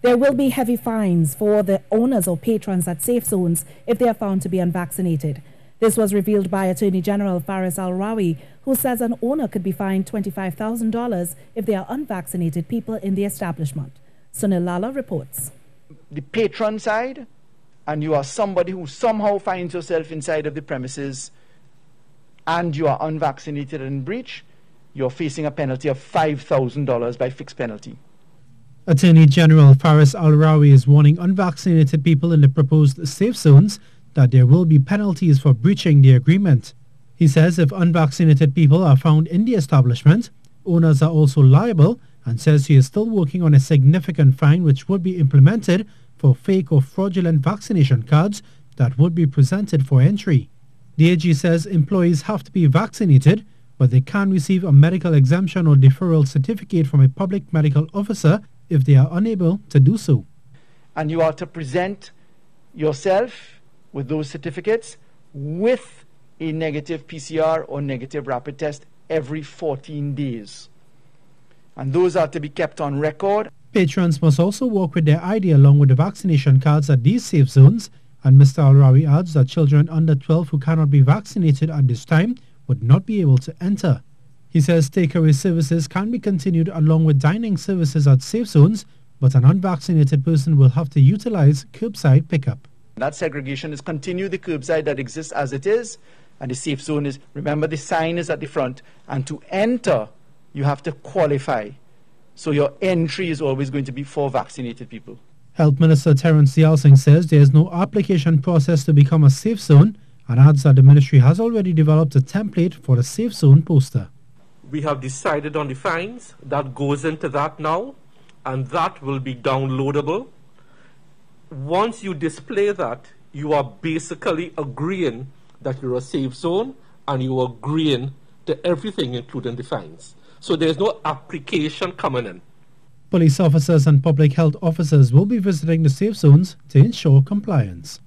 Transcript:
There will be heavy fines for the owners or patrons at safe zones if they are found to be unvaccinated. This was revealed by Attorney General Faris Al Rawi, who says an owner could be fined $25,000 if they are unvaccinated people in the establishment. Sunil Lala reports. The patron side, and you are somebody who somehow finds yourself inside of the premises and you are unvaccinated and in breach, you're facing a penalty of $5,000 by fixed penalty. Attorney General Faris Al-Rawi is warning unvaccinated people in the proposed safe zones that there will be penalties for breaching the agreement. He says if unvaccinated people are found in the establishment, owners are also liable and says he is still working on a significant fine which would be implemented for fake or fraudulent vaccination cards that would be presented for entry. The AG says employees have to be vaccinated, but they can receive a medical exemption or deferral certificate from a public medical officer if they are unable to do so. And you are to present yourself with those certificates with a negative PCR or negative rapid test every 14 days. And those are to be kept on record. Patrons must also walk with their ID along with the vaccination cards at these safe zones. And Mr. Alrawi adds that children under 12 who cannot be vaccinated at this time would not be able to enter. He says takeaway services can be continued along with dining services at safe zones, but an unvaccinated person will have to utilize curbside pickup. That segregation is continue the curbside that exists as it is, and the safe zone is, remember the sign is at the front, and to enter, you have to qualify. So your entry is always going to be for vaccinated people. Health Minister Terence Yalsing says there is no application process to become a safe zone and adds that the ministry has already developed a template for the safe zone poster we have decided on the fines. That goes into that now, and that will be downloadable. Once you display that, you are basically agreeing that you're a safe zone and you are agreeing to everything, including the fines. So there's no application coming in. Police officers and public health officers will be visiting the safe zones to ensure compliance.